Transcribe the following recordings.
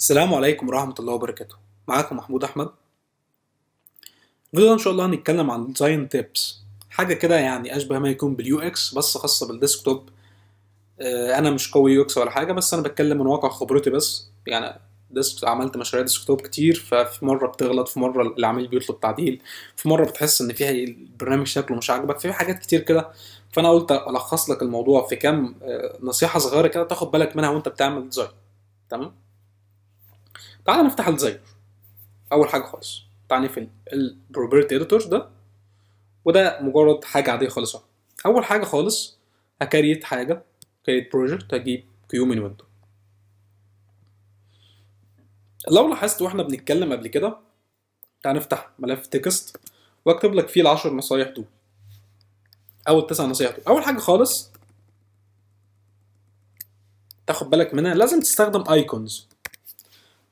السلام عليكم ورحمة الله وبركاته معاكم محمود أحمد الفيديو إن شاء الله هنتكلم عن ديزاين تيبس حاجة كده يعني أشبه ما يكون باليو إكس بس خاصة بالديسكتوب آه، أنا مش قوي يو إكس ولا حاجة بس أنا بتكلم من واقع خبرتي بس يعني ديسك عملت مشاريع ديسكتوب كتير ففي مرة بتغلط في مرة العميل بيطلب تعديل في مرة بتحس إن فيها البرنامج شكله مش عاجبك في حاجات كتير كده فأنا قلت ألخص لك الموضوع في كام آه، نصيحة صغيرة كده تاخد بالك منها وأنت بتعمل ديزاين تمام تعال نفتح الديزاينر اول حاجه خالص تعال نقفل البروبرتي اديتور ده وده مجرد حاجه عاديه خالص اول حاجه خالص هكريت حاجه كريت بروجكت هجيب كيو من ويندو لو لاحظت واحنا بنتكلم قبل كده تعال نفتح ملف تكست واكتب لك فيه العشر نصايح دول او التسع نصايح دول اول حاجه خالص تاخد بالك منها لازم تستخدم ايكونز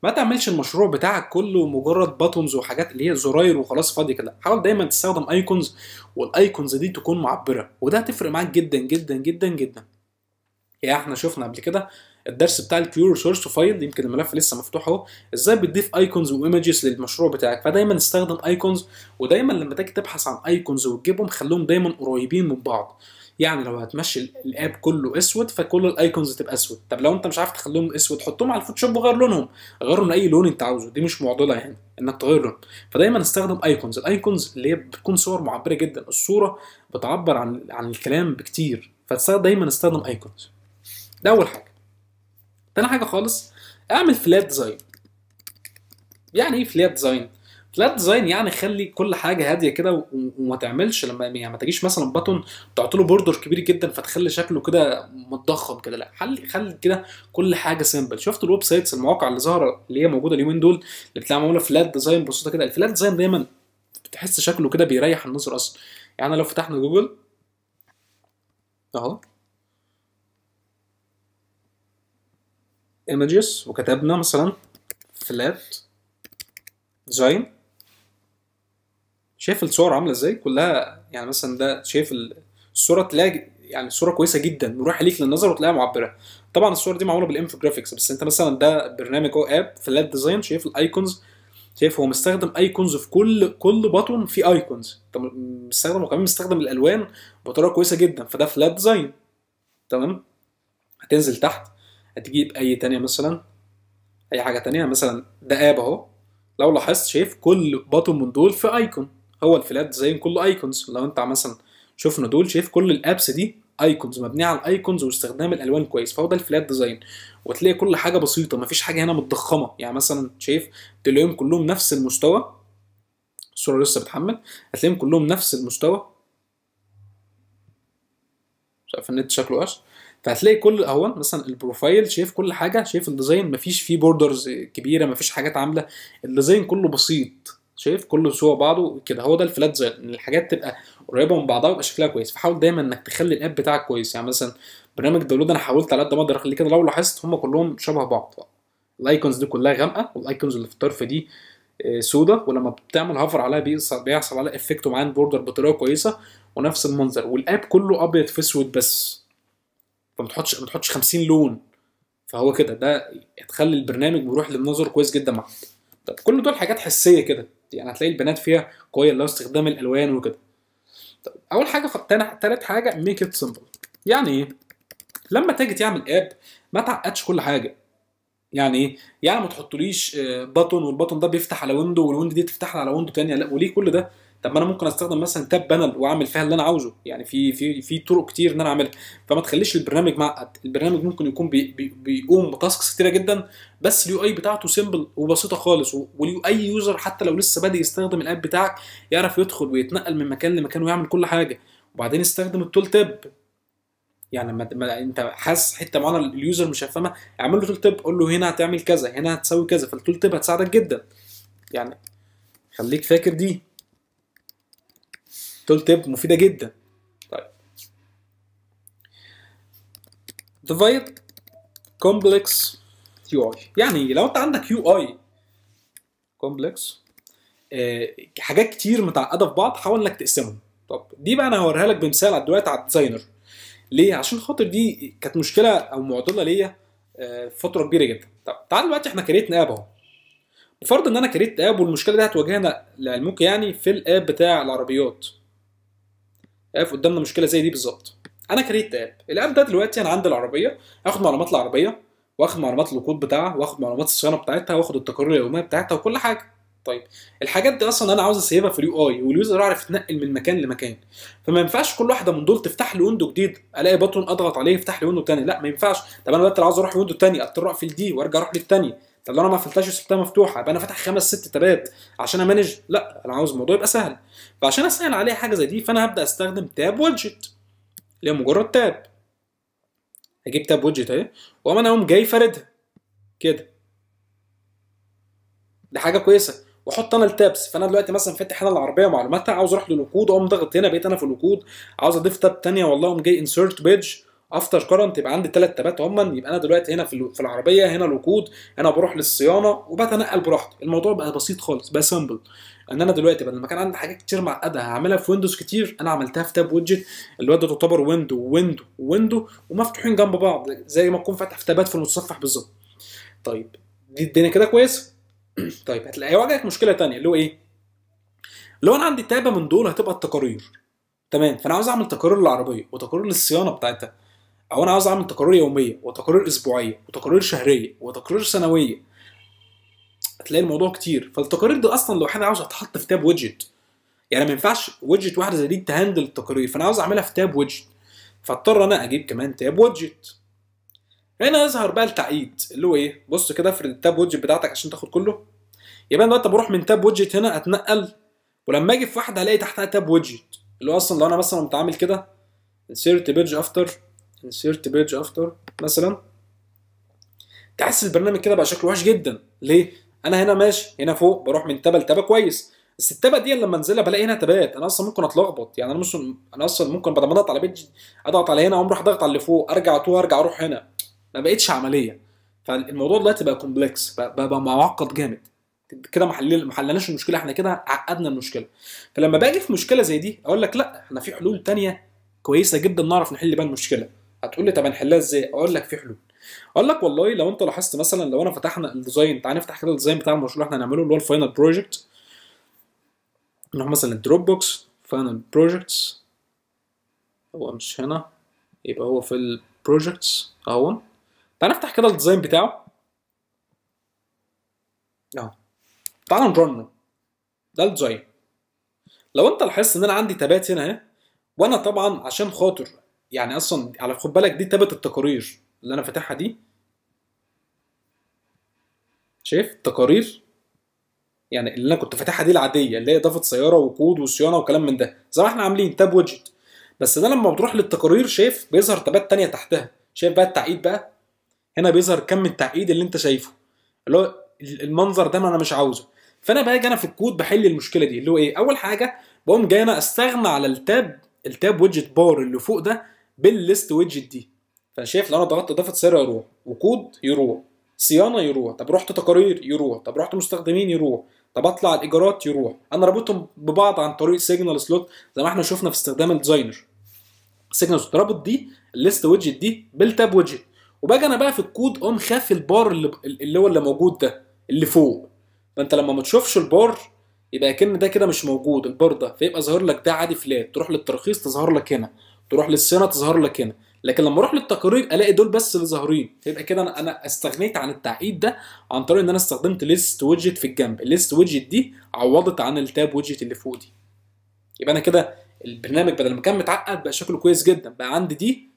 ما تعملش المشروع بتاعك كله مجرد باتونز وحاجات اللي هي زراير وخلاص فاضي كده حاول دايما تستخدم ايكونز والايكونز دي تكون معبره وده هتفرق معاك جدا جدا جدا جدا يعني احنا شفنا قبل كده الدرس بتاع الكيو ريسورس فايل يمكن الملف لسه مفتوح اهو ازاي بتضيف ايكونز وايمجز للمشروع بتاعك فدايما استخدم ايكونز ودايما لما تيجي تبحث عن ايكونز وتجيبهم خليهم دايما قريبين من بعض يعني لو هتمشي الاب كله اسود فكل الايكونز تبقى اسود طب لو انت مش عارف تخليهم اسود حطهم على الفوتوشوب وغير لونهم غيرهم لاي لون انت عاوزه دي مش معضله يعني انك تغير لون فدايما استخدم ايكونز الايكونز اللي هي بتكون صور معبره جدا الصوره بتعبر عن عن الكلام بكتير فدايما استخدم ايكونز ده اول حاجه تاني حاجه خالص اعمل فلات ديزاين يعني ايه فلات ديزاين فلات ديزاين يعني خلي كل حاجه هاديه كده وما تعملش لما يعني ما تجيش مثلا باتون تحط له بوردر كبير جدا فتخلي شكله كده متضخم كده لا خلي خلي كده كل حاجه سيمبل شفت الويب سايتس المواقع اللي ظاهره اللي هي موجوده اليومين دول اللي بتلاقي معموله فلات ديزاين بسيطه كده الفلات ديزاين دايما بتحس شكله كده بيريح النظر اصلا يعني لو فتحنا جوجل اهو images وكتبنا مثلا فلات ديزاين شايف الصور عامله ازاي كلها يعني مثلا ده شايف الصوره تلاقي يعني صوره كويسه جدا مروحه ليك للنظر وتلاقيها معبره طبعا الصور دي معموله بالانفوجرافيكس بس انت مثلا ده برنامج او اب اللاب ديزاين شايف الايكونز شايف هو مستخدم ايكونز في كل كل بطن في ايكونز طب مستخدم وكمان مستخدم الالوان بطريقه كويسه جدا فده فلات ديزاين تمام هتنزل تحت هتجيب اي تانية مثلا اي حاجه تانية مثلا ده اب اهو لو لاحظت شايف كل بطن من دول في ايكون هو الفلات ديزاين كله ايكونز لو انت مثلا شفنا دول شايف كل الابس دي ايكونز مبنيه على الايكونز واستخدام الالوان كويس فهو ده الفلات ديزاين وتلاقي كل حاجه بسيطه مفيش حاجه هنا متضخمه يعني مثلا شايف تلاقيهم كلهم نفس المستوى الصوره لسه بتحمل هتلاقيهم كلهم نفس المستوى مش عارف النت شكله قش فهتلاقي كل اهو مثلا البروفايل شايف كل حاجه شايف الديزاين مفيش فيه بوردرز كبيره مفيش حاجات عامله الديزاين كله بسيط شايف كله سوق بعضه كده هو ده الفلات زي ان الحاجات تبقى قريبه من بعضها ويبقى شكلها كويس فحاول دايما انك تخلي الاب بتاعك كويس يعني مثلا برنامج داونلود انا حاولت على قد ما اقدر اخليه كده لو لاحظت هم كلهم شبه بعض الايكونز دي كلها غامقه والايكونز اللي في الطرف دي آه، سودا ولما بتعمل هافر عليها بيحصل بيحصل عليها افكت ومعاها بوردر بطريقه كويسه ونفس المنظر والاب كله ابيض في اسود بس فما تحطش ما تحطش 50 لون فهو كده ده هتخلي البرنامج بيروح للنظر كويس جدا معاك طب كل دول حاجات حسيه كده يعني هتلاقي البنات فيها قويه اللي هو استخدام الالوان وكده طب اول حاجه تالت حاجه ميك ات سمبل يعني ايه لما تيجي تعمل اب ما تعقدش كل حاجه يعني ايه يعني ما تحطوليش بطن والبطن ده بيفتح على ويندو والويندو دي تفتح على ويندو تانية لا وليه كل ده طب ما انا ممكن استخدم مثلا تاب بانل واعمل فيها اللي انا عاوزه يعني في في في طرق كتير ان انا اعملها فما تخليش البرنامج معقد البرنامج ممكن يكون بي بي بيقوم بتاسكس كتيره جدا بس اليو اي بتاعته سيمبل وبسيطه خالص واليو اي يوزر حتى لو لسه بادئ يستخدم الاب بتاعك يعرف يدخل ويتنقل من مكان لمكان ويعمل كل حاجه وبعدين استخدم التول تاب يعني لما انت حاسس حته معينه اليوزر مش هيفهمها اعمل له تول تاب قول له هنا هتعمل كذا هنا هتسوي كذا فالتول تاب هتساعدك جدا يعني خليك فاكر دي تول تيب مفيده جدا طيب ديفايد كومبلكس يو اي يعني لو انت عندك يو اي كومبلكس حاجات كتير متعقده في بعض حاول انك تقسمهم طب دي بقى انا هوريها لك بمثال دلوقتي على الديزاينر ليه عشان خاطر دي كانت مشكله او معضله ليا آه، فتره كبيره جدا طب تعال دلوقتي احنا كريت اب اهو بفرض ان انا كريت اب والمشكله دي هتواجهنا لعلمك يعني في الاب بتاع العربيات واقف آه، قدامنا مشكله زي دي بالظبط انا كريت اب الاب ده دلوقتي انا عندي العربيه هاخد معلومات العربيه واخد معلومات الوقود بتاعها واخد معلومات الصيانه بتاعتها واخد التقارير اليوميه بتاعتها وكل حاجه طيب الحاجات دي اصلا انا عاوز اسيبها في اليو اي واليوزر يعرف يتنقل من مكان لمكان فما ينفعش كل واحده من دول تفتح لي ويندو جديد الاقي بطن اضغط عليه يفتح لي ويندو تاني لا ما ينفعش طب انا دلوقتي عاوز اروح ويندو تاني اضطر اقفل دي وارجع اروح للتاني طب لو انا ما قفلتهاش وسبتها مفتوحه يبقى انا فاتح خمس ست تابات عشان امانج لا انا عاوز الموضوع يبقى سهل فعشان اسهل عليه حاجه زي دي فانا هبدا استخدم تاب ويدجت اللي هي مجرد تاب اجيب تاب ويدجت اهي واقوم انا اقوم جاي فاردها كده دي حاجه كويسه واحط انا التابس فانا دلوقتي مثلا فاتح هنا العربيه معلوماتها عاوز اروح للوقود اقوم ضاغط هنا بقيت انا في الوقود عاوز اضيف تاب ثانيه والله اقوم جاي انسيرت بيدج افتر كرنت يبقى عندي ثلاث تبات هم يبقى انا دلوقتي هنا في العربيه هنا الوقود انا بروح للصيانه وبتنقل براحتي الموضوع بقى بسيط خالص بقى سمبل ان انا دلوقتي بدل ما كان عندي حاجات كتير معقده هعملها في ويندوز كتير انا عملتها في تاب ويدجت اللي هو ده تعتبر ويندو ويندو ويندو ومفتوحين جنب بعض زي ما تكون فاتح في تابات في المتصفح بالظبط طيب دي الدنيا كده كويسه طيب هتلاقي واجهك مشكله ثانيه اللي هو ايه لو انا عندي تابه من دول هتبقى التقارير تمام فانا عاوز اعمل تقارير للعربيه وتقارير للصيانه بتاعتها او انا عاوز اعمل تقارير يوميه وتقارير اسبوعيه وتقارير شهريه وتقارير سنويه هتلاقي الموضوع كتير فالتقارير دي اصلا لو لوحدها عاوز تتحط في تاب ويدجت يعني ما ينفعش ويدجت واحده زي دي تهندل التقارير فانا عاوز اعملها في تاب ويدجت فاضطر انا اجيب كمان تاب ويدجت هنا يظهر بقى التعقيد اللي هو ايه بص كده افرد التاب ويدجت بتاعتك عشان تاخد كله يبقى انا دلوقتي بروح من تاب ويدجت هنا اتنقل ولما اجي في واحده الاقي تحتها تاب ويدجت اللي هو اصلا لو انا مثلا متعامل كده انسيرت بيج افتر انسيرت بيج افتر مثلا تحس البرنامج كده بقى شكله وحش جدا ليه انا هنا ماشي هنا فوق بروح من تبه لتبه كويس بس التبه دي لما انزلها بلاقي هنا تبات انا اصلا ممكن اتلخبط يعني انا مش انا اصلا ممكن بدل ما اضغط على بيج اضغط على هنا اقوم اروح ضاغط على اللي فوق ارجع تو ارجع اروح هنا ما بقتش عمليه فالموضوع دلوقتي بقى كومبلكس بقى, بقى معقد جامد كده ما حلناش المشكله احنا كده عقدنا المشكله فلما باجي في مشكله زي دي اقول لك لا احنا في حلول تانية كويسه جدا نعرف نحل بيها المشكله هتقول لي طب هنحلها ازاي؟ اقول لك في حلول. اقول لك والله لو انت لاحظت مثلا لو انا فتحنا الديزاين تعال نفتح كده الديزاين بتاع المشروع اللي احنا هنعمله اللي هو الفاينل بروجكت نروح مثلا الدروب بوكس فاينل بروجكتس هو مش هنا يبقى هو في البروجكتس اهو تعال نفتح كده الديزاين بتاعه اهو تعال نرنه ده الديزاين لو انت لاحظت ان انا عندي تبات هنا اهي وانا طبعا عشان خاطر يعني اصلا على خد بالك دي تابت التقارير اللي انا فاتحها دي شايف التقارير يعني اللي انا كنت فاتحها دي العاديه اللي هي اضافه سياره وقود وصيانه وكلام من ده زي ما احنا عاملين تاب ويدجت بس ده لما بتروح للتقارير شايف بيظهر تابات تانية تحتها شايف بقى التعقيد بقى هنا بيظهر كم التعقيد اللي انت شايفه اللي هو المنظر ده ما انا مش عاوزه فانا باجي انا في الكود بحل المشكله دي اللي هو ايه اول حاجه بقوم جاي انا استغنى على التاب التاب ويدجت بار اللي فوق ده بالليست ويدجت دي فانا شايف لو انا ضغطت اضافه سعر يروح وكود يروح صيانه يروح طب رحت تقارير يروح طب رحت مستخدمين يروح طب اطلع الايجارات يروح انا رابطهم ببعض عن طريق سيجنال سلوت زي ما احنا شفنا في استخدام الديزاينر سيجنال سلوت رابط دي الليست ويدجت دي بالتاب ويدجت وباجي انا بقى في الكود اقوم خافي البار اللي, اللي هو اللي موجود ده اللي فوق فانت لما ما تشوفش البار يبقى كان ده كده مش موجود البار ده فيبقى ظاهر لك ده عادي فلات تروح للترخيص تظهر لك هنا تروح للسنة تظهر لك هنا لكن لما اروح للتقارير الاقي دول بس اللي ظاهرين يبقى كده انا انا استغنيت عن التعقيد ده عن طريق ان انا استخدمت ليست ويدجت في الجنب الليست ويدجت دي عوضت عن التاب ويدجت اللي فوق دي يبقى انا كده البرنامج بدل ما كان متعقد بقى شكله كويس جدا بقى عندي دي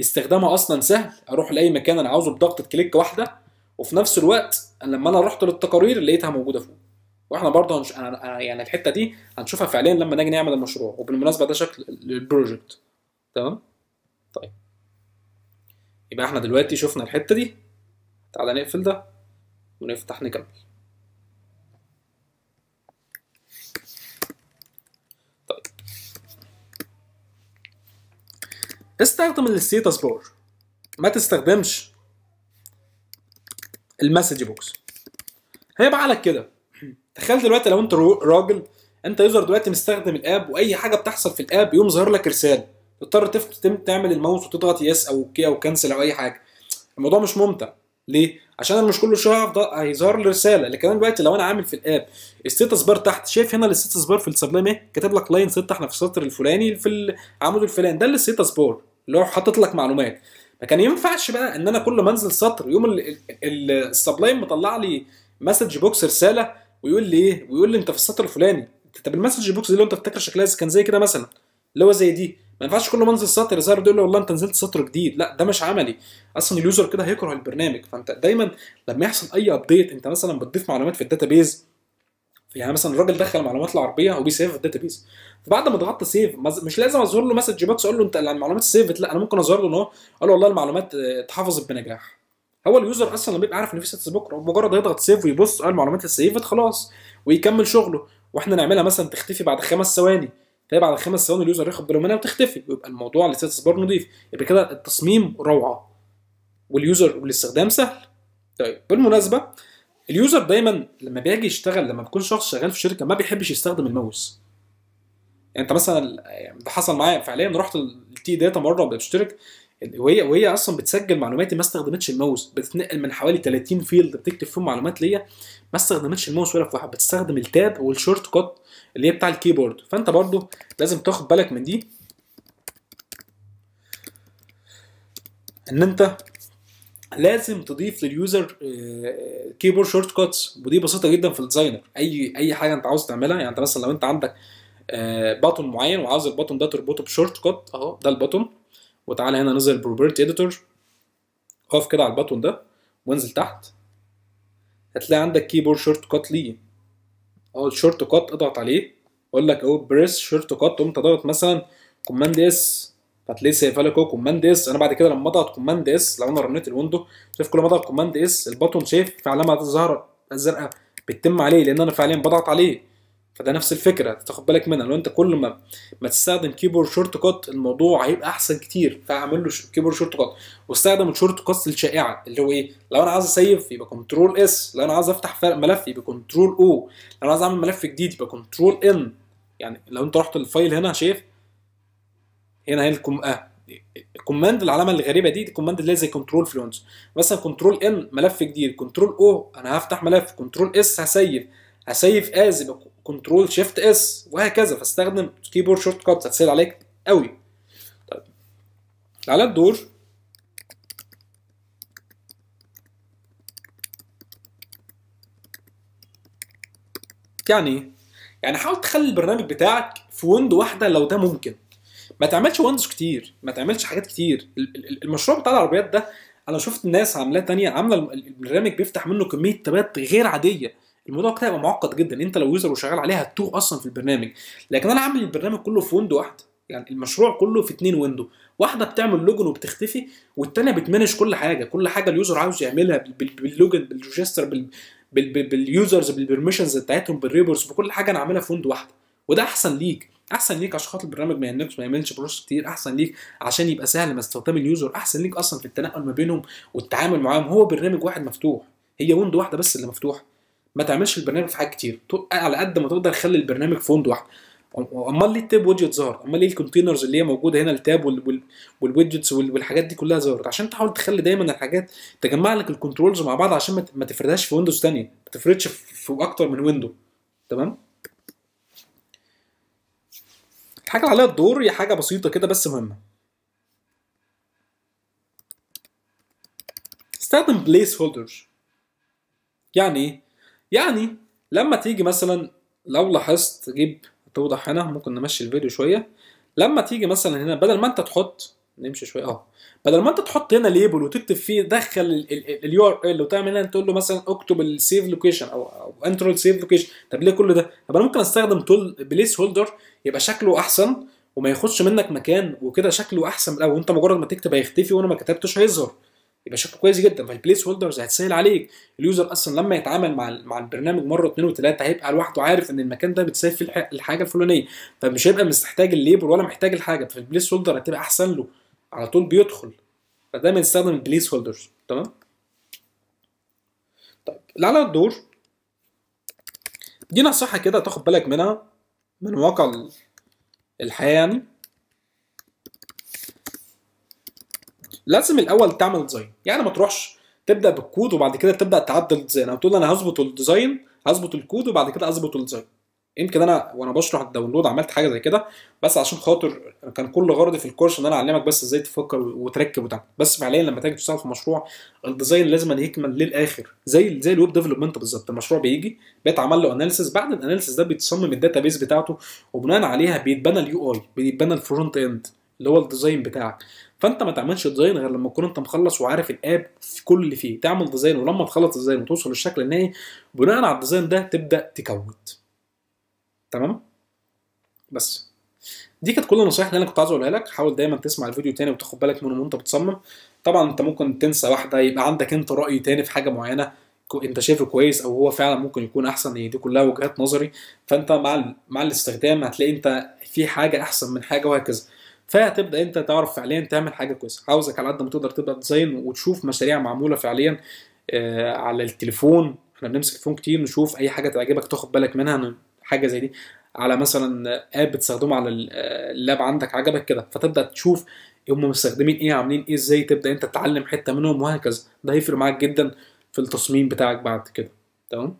استخدامها اصلا سهل اروح لاي مكان انا عاوزه بضغطه كليك واحده وفي نفس الوقت لما انا رحت للتقارير لقيتها موجوده فوق واحنا برضه هنش... يعني الحته دي هنشوفها فعليا لما نيجي نعمل المشروع وبالمناسبه ده شكل البروجكت تمام طيب يبقى احنا دلوقتي شفنا الحتة دي تعالى نقفل ده ونفتح نكمل طيب استخدم الستاتس بار ما تستخدمش المسج بوكس هيبقى على كده تخيل دلوقتي لو انت راجل انت يوزر دلوقتي مستخدم الاب واي حاجه بتحصل في الاب يقوم ظاهر لك رساله تضطر تفتم تعمل الماوس وتضغط يس او اوكي او كنسل او اي حاجه الموضوع مش ممتع ليه عشان انا مش كل شويه هيظهر لي رساله لكن انا دلوقتي لو انا عامل في الاب ستيتس بار تحت شايف هنا الستيتس بار في السبلايم ايه كاتب لك لاين 6 احنا في السطر الفلاني في العمود الفلاني ده الستيتس بار اللي هو حاطط لك معلومات ما كان ينفعش بقى ان انا كل ما انزل سطر يوم السبلايم مطلع لي مسج بوكس رساله ويقول لي ايه ويقول لي انت في السطر الفلاني طب المسج بوكس دي لو انت فاكر شكلها كان زي كده مثلا اللي هو زي دي ما ينفعش كل ما انزل سطر يظهر يقول لي والله انت نزلت سطر جديد لا ده مش عملي اصلا اليوزر كده هيكره البرنامج فانت دايما لما يحصل اي ابديت انت مثلا بتضيف معلومات في الداتابيز يعني مثلا الراجل دخل معلومات العربيه هو بيسيف في الداتابيز فبعد ما ضغطت سيف مش لازم اظهر له مسج بوكس اقول له انت المعلومات سيفت لا انا ممكن اظهر له ان هو قال والله المعلومات آه، اتحفظت بنجاح هو اليوزر اصلا لما بيبقى عارف ان في سيتس بكره مجرد يضغط سيف ويبص قال المعلومات سيفت خلاص ويكمل شغله واحنا نعملها مثلا تختفي بعد خمس ثواني تلاقي طيب، بعد خمس ثواني اليوزر ياخد باله منها وتختفي ويبقى الموضوع الاستاتس بار نضيف يبقى كده التصميم روعه واليوزر والاستخدام سهل طيب بالمناسبه اليوزر دايما لما بيجي يشتغل لما بيكون شخص شغال في شركه ما بيحبش يستخدم الماوس يعني انت مثلا يعني ده حصل معايا فعليا رحت التي داتا مره بشترك وهي وهي اصلا بتسجل معلوماتي ما استخدمتش الماوس بتتنقل من حوالي 30 فيلد بتكتب فيهم معلومات ليا ما استخدمتش الماوس ولا في واحد بتستخدم التاب والشورت كات اللي هي بتاع الكيبورد فانت برضو لازم تاخد بالك من دي ان انت لازم تضيف لليوزر كيبورد شورت كاتس ودي بسيطه جدا في الديزاينر اي اي حاجه انت عاوز تعملها يعني انت مثلا لو انت عندك باتون آه، معين وعاوز الباتون ده تربطه بشورت كات اهو ده الباتون وتعالى هنا نزل بروبرتي اديتور اقف كده على الباتون ده وانزل تحت هتلاقي عندك كيبورد شورت كات ليه اقول اه، شورت كات اضغط عليه اقول لك اهو بريس شورت كات تقوم اضغط مثلا كوماند اس هتلاقي سايبها لك اهو كوماند اس انا بعد كده لما اضغط كوماند اس لو انا رنيت الويندو شايف كل ما اضغط كوماند اس البطن شايف في علامه ظاهره زرقاء بتتم عليه لان انا فعليا بضغط عليه فده نفس الفكره تاخد بالك منها لو انت كل ما ما تستخدم كيبورد شورت كات الموضوع هيبقى احسن كتير فاعمل له كيبورد شورت كات واستخدم الشورت كات الشائعه اللي هو ايه لو انا عايز اسيف يبقى كنترول اس لو انا عايز افتح ملف يبقى كنترول او لو انا عايز اعمل ملف جديد يبقى كنترول ان يعني لو انت رحت الفايل هنا شايف هنا هي الكم آه. الكوماند العلامه الغريبه دي الكوماند اللي زي كنترول في مثلا كنترول ان ملف جديد كنترول او انا هفتح ملف كنترول اس هسيف هسيف از يبقى كنترول شيفت اس وهكذا فاستخدم كيبورد شورت كات هتسهل عليك قوي طيب تعالى الدور يعني يعني حاول تخلي البرنامج بتاعك في ويندو واحده لو ده ممكن ما تعملش ويندوز كتير ما تعملش حاجات كتير المشروع بتاع العربيات ده انا شفت ناس عاملاه تانية عامله البرنامج بيفتح منه كميه تابات غير عاديه الموضوع كده هيبقى معقد جدا انت لو يوزر وشغال عليها هتتوه اصلا في البرنامج لكن انا عامل البرنامج كله في ويندو واحده يعني المشروع كله في اتنين ويندو واحده بتعمل لوجن وبتختفي والتانيه بتمانج كل حاجه كل حاجه اليوزر عاوز يعملها باللوجن بالريجستر بال باليوزرز بالبرميشنز بتاعتهم بالريبورتس بكل حاجه انا عاملها في ويندو واحده وده احسن ليك احسن ليك عشان خاطر البرنامج ما ينكش ما يعملش بروسس كتير احسن ليك عشان يبقى سهل ما استخدام اليوزر احسن ليك اصلا في التنقل ما بينهم والتعامل معاهم هو برنامج واحد مفتوح هي ويندو واحده بس اللي مفتوحه ما تعملش البرنامج في حاجات كتير على قد ما تقدر خلي البرنامج في ويندو واحده امال ليه التاب ويدجت ظهر امال ليه الكونتينرز اللي هي موجوده هنا التاب والويدجتس والحاجات دي كلها ظهرت عشان تحاول تخلي دايما الحاجات تجمع لك الكنترولز مع بعض عشان ما تفردهاش في ويندوز ثانيه ما تفردش في اكتر من ويندو تمام الحاجه اللي عليها الدور هي حاجه بسيطه كده بس مهمه استخدم بليس هولدرز يعني ايه يعني لما تيجي مثلا لو لاحظت جيب توضح هنا ممكن نمشي الفيديو شويه لما تيجي مثلا هنا بدل ما انت تحط نمشي شويه اه بدل ما انت تحط هنا ليبل وتكتب فيه دخل اليو ار ال وتعمل هنا تقول له مثلا اكتب السيف لوكيشن او انتر السيف لوكيشن طب ليه كل ده؟ طب انا ممكن استخدم تول بليس هولدر يبقى شكله احسن وما ياخدش منك مكان وكده شكله احسن لو انت مجرد ما تكتب هيختفي وانا ما كتبتش هيظهر يبقى شكله كويس جدا فالبليس هولدرز هتسهل عليك اليوزر اصلا لما يتعامل مع مع البرنامج مره اثنين وثلاثه هيبقى لوحده عارف ان المكان ده بتسيف فيه الحاجه الفلانيه فمش هيبقى مستحتاج الليبر ولا محتاج الحاجه فالبليس هولدر هتبقى احسن له على طول بيدخل فدايما يستخدم البليس هولدرز تمام طيب اللي على الدور دي نصيحه كده تاخد بالك منها من واقع الحياه يعني لازم الاول تعمل ديزاين يعني ما تروحش تبدا بالكود وبعد كده تبدا تعدل الديزاين او تقول انا هظبط الديزاين هظبط الكود وبعد كده اظبط الديزاين يمكن انا وانا بشرح الداونلود عملت حاجه زي كده بس عشان خاطر كان كل غرضي في الكورس ان انا اعلمك بس ازاي تفكر وتركب وتعمل بس فعليا لما تيجي تشتغل في مشروع الديزاين لازم أن يكمل للاخر زي زي الويب ديفلوبمنت بالظبط المشروع بيجي بيتعمل له اناليسيس بعد الاناليسيس ده بيتصمم الداتا بيز بتاعته وبناء عليها بيتبنى اليو اي بيتبنى الفرونت اند اللي هو الديزاين بتاعك فانت ما تعملش ديزاين غير لما تكون انت مخلص وعارف الاب في كل اللي فيه تعمل ديزاين ولما تخلص ديزاين وتوصل للشكل النهائي بناء على الديزاين ده تبدا تكود تمام بس دي كانت كل النصايح اللي انا كنت عايز اقولها لك حاول دايما تسمع الفيديو تاني وتاخد بالك منه وانت بتصمم طبعا انت ممكن تنسى واحده يبقى عندك انت راي تاني في حاجه معينه انت شايفه كويس او هو فعلا ممكن يكون احسن هي دي كلها وجهات نظري فانت مع مع الاستخدام هتلاقي انت في حاجه احسن من حاجه وهكذا فهتبدا انت تعرف فعليا تعمل حاجه كويسه عاوزك على قد ما تقدر تبدا ديزاين وتشوف مشاريع معموله فعليا آه، على التليفون احنا بنمسك الفون كتير نشوف اي حاجه تعجبك تاخد بالك منها حاجه زي دي على مثلا اب بتستخدمه على آه، اللاب عندك عجبك كده فتبدا تشوف هم مستخدمين ايه عاملين ايه ازاي تبدا انت تتعلم حته منهم وهكذا ده هيفرق معاك جدا في التصميم بتاعك بعد كده تمام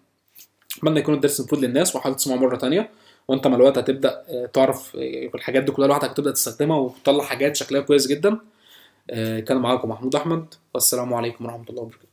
اتمنى يكون الدرس مفيد للناس وحاول تسمعه مره ثانيه وانت مع الوقت هتبدا آه، تعرف آه، الحاجات دي كلها لوحدك هتبدا تستخدمها وتطلع حاجات شكلها كويس جدا آه، كان معاكم محمود احمد والسلام عليكم ورحمه الله وبركاته